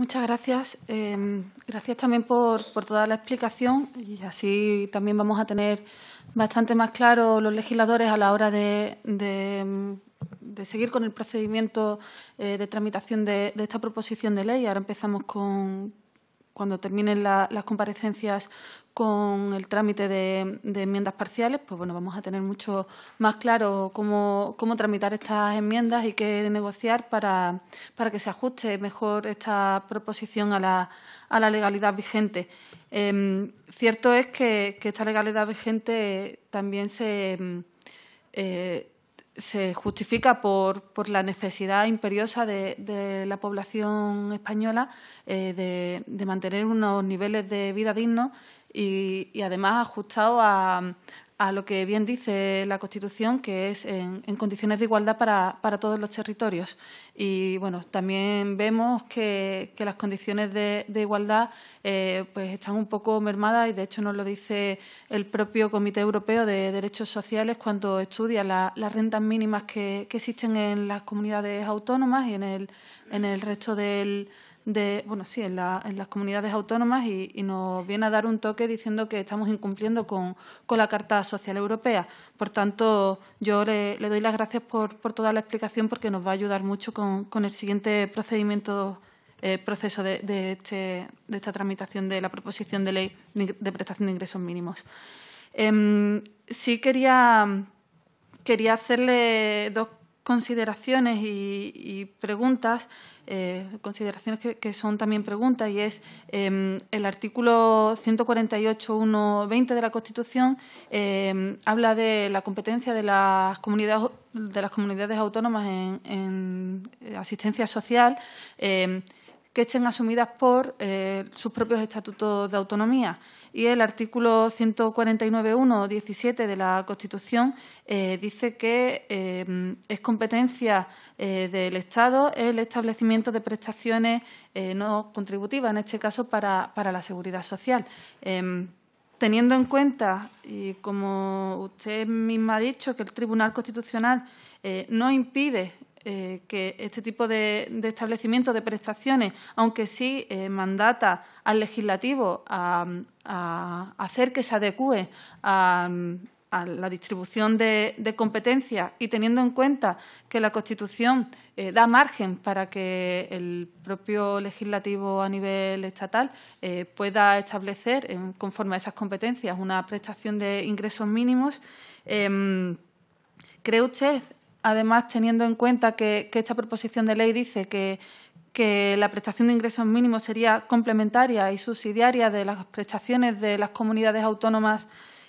Muchas gracias. Em, gracias también por, por, toda la explicación y así también vamos a tener bastante más claro los legisladores a la hora de, em, seguir con el procedimiento eh, de tramitación de, de, esta proposición de ley. Ahora empezamos con, cuando terminen las comparecencias con el trámite de, enmiendas parciales, pues bueno, vamos a tener mucho más claro cómo, tramitar estas enmiendas y qué negociar para, para, que se ajuste mejor esta proposición a la, a la legalidad vigente. Em, cierto es que, esta legalidad vigente también se, em, eh, se justifica por, por, la necesidad imperiosa de, la población española eh, de, mantener unos niveles de vida dignos y, y además ajustado a, a lo que bien dice la Constitución, que es en, condiciones de igualdad para, para, todos los territorios. Y bueno, también vemos que, las condiciones de, igualdad eh, pues están un poco mermadas y de hecho nos lo dice el propio Comité Europeo de Derechos Sociales cuando estudia las rentas mínimas que, existen en las comunidades autónomas y en el, en el resto del, bueno, sí, en, las comunidades autónomas y, nos viene a dar un toque diciendo que estamos incumpliendo con, la Carta Social Europea. Por tanto, yo le, doy las gracias por, por, toda la explicación porque nos va a ayudar mucho con, con el siguiente procedimiento, eh, proceso de, este, de, esta tramitación de la proposición de ley de prestación de ingresos mínimos. Em, sí quería, quería hacerle dos consideraciones y, preguntas, eh, consideraciones que, son también preguntas, y es em, el artículo 148.1.20 de la Constitución em, habla de la competencia de las comunidades de las comunidades autónomas en asistencia social em, que estén asumidas por eh, sus propios estatutos de autonomía. Y el artículo 149.1.17 de la Constitución eh, dice que eh, es competencia del Estado el establecimiento de prestaciones no contributivas, en este caso para, para la seguridad social teniendo en cuenta, y como usted misma ha dicho, que el Tribunal Constitucional no impide eh, que este tipo de, de establecimientos de prestaciones, aunque sí eh, mandata al legislativo a, hacer que se adecue a, la distribución de, competencias y teniendo en cuenta que la Constitución eh, da margen para que el propio legislativo a nivel estatal pueda establecer, conforme a esas competencias, una prestación de ingresos mínimos. Em, ¿Cree usted además teniendo en cuenta que, esta proposición de ley dice que, la prestación de ingresos mínimos sería complementaria y subsidiaria de las prestaciones de las comunidades autónomas,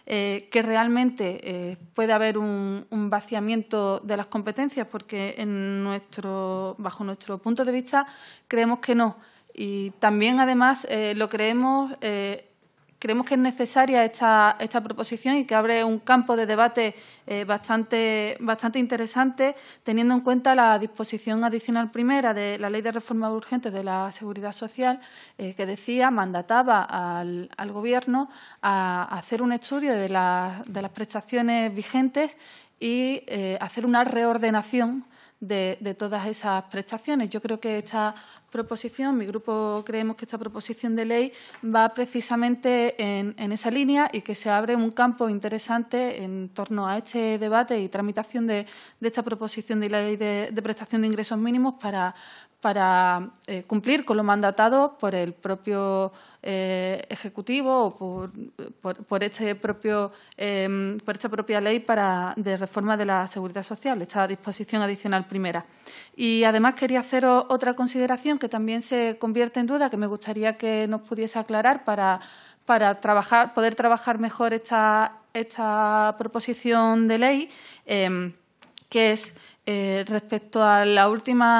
eh, que realmente eh, puede haber un, vaciamiento de las competencias, porque en nuestro, bajo nuestro punto de vista creemos que no. Y también, además, eh, lo creemos Creemos que es necesaria esta, proposición y que abre un campo de debate eh, bastante, interesante, teniendo en cuenta la disposición adicional primera de la Ley de Reforma Urgente de la Seguridad Social, eh, que decía, mandataba al, Gobierno a, hacer un estudio de, las prestaciones vigentes y eh, hacer una reordenación de, todas esas prestaciones. Yo creo que esta proposición, mi grupo creemos que esta proposición de ley va precisamente en, esa línea y que se abre un campo interesante en torno a este debate y tramitación de, esta proposición de ley de, prestación de ingresos mínimos para, eh, cumplir con lo mandatado por el propio eh, Ejecutivo o por, por, este propio, em, por esta propia ley para, de reforma de la Seguridad Social, esta disposición adicional primera. Y además quería hacer otra consideración que también se convierte en duda, que me gustaría que nos pudiese aclarar para, trabajar, poder trabajar mejor esta, proposición de ley, em, que es eh, respecto a la última,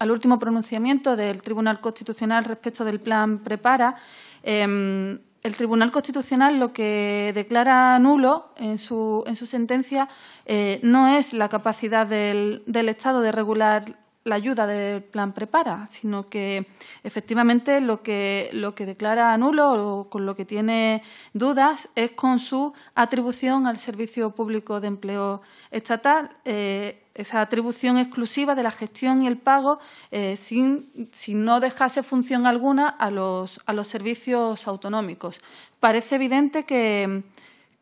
al último pronunciamiento del Tribunal Constitucional respecto del plan Prepara. Em, el Tribunal Constitucional lo que declara nulo en su, en su sentencia eh, no es la capacidad del, del Estado de regular la ayuda del plan prepara, sino que efectivamente lo que, lo que declara nulo o con lo que tiene dudas es con su atribución al Servicio Público de Empleo Estatal, eh, esa atribución exclusiva de la gestión y el pago, eh, sin, no dejase función alguna a los, a los servicios autonómicos. Parece evidente que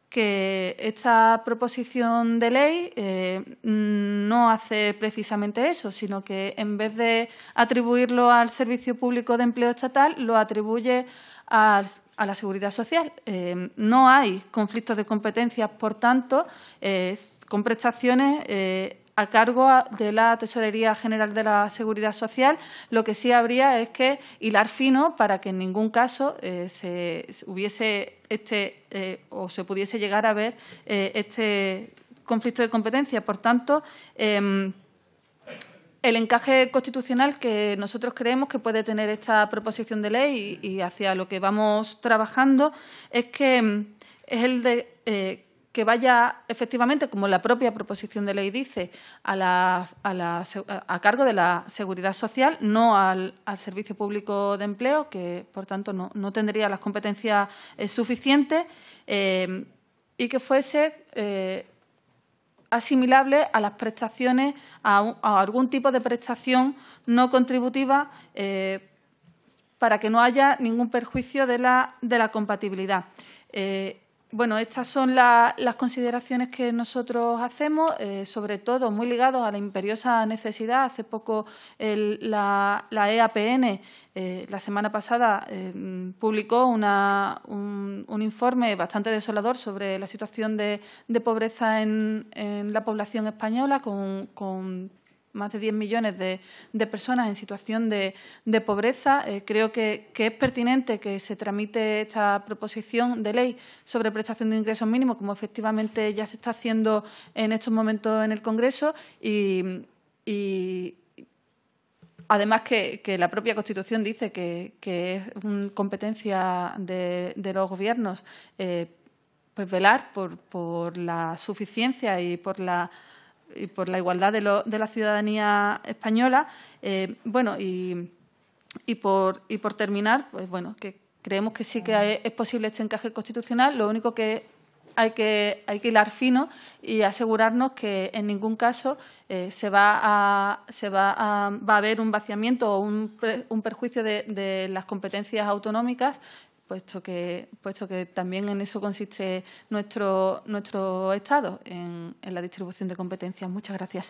que esta proposición de ley eh, no hace precisamente eso, sino que en vez de atribuirlo al Servicio Público de Empleo Estatal, lo atribuye a la seguridad social. Eh, no hay conflictos de competencias, por tanto, eh, con prestaciones a cargo de la Tesorería General de la Seguridad Social, lo que sí habría es que hilar fino para que en ningún caso eh, se hubiese este eh, o se pudiese llegar a ver eh, este conflicto de competencia. Por tanto, em, el encaje constitucional que nosotros creemos que puede tener esta proposición de ley y, y hacia lo que vamos trabajando es que em, es el de que vaya efectivamente, como la propia proposición de ley dice, a, cargo de la seguridad social, no al, servicio público de empleo, que por tanto no, tendría las competencias eh, suficientes, eh, y que fuese eh, asimilable a las prestaciones, a, algún tipo de prestación no contributiva para que no haya ningún perjuicio de la, compatibilidad. Bueno, estas son las consideraciones que nosotros hacemos, eh, sobre todo muy ligados a la imperiosa necesidad. Hace poco la, EAPN, eh, la semana pasada, eh, publicó un, informe bastante desolador sobre la situación de, pobreza en, la población española, con más de 10 millones de, personas en situación de, pobreza. Eh, creo que, es pertinente que se tramite esta proposición de ley sobre prestación de ingresos mínimos, como efectivamente ya se está haciendo en estos momentos en el Congreso. Y, además que, la propia Constitución dice que, es competencia de, los gobiernos eh, pues velar por la suficiencia y por la y por la igualdad de, la ciudadanía española. Eh, bueno, y, por, y por terminar, pues bueno, que creemos que sí que es posible este encaje constitucional. Lo único que hay que, hay que hilar fino y asegurarnos que en ningún caso eh, se, va a, se va, va a haber un vaciamiento o un, un perjuicio de, las competencias autonómicas puesto que, puesto que también en eso consiste nuestro, nuestro Estado, en, en la distribución de competencias. Muchas gracias.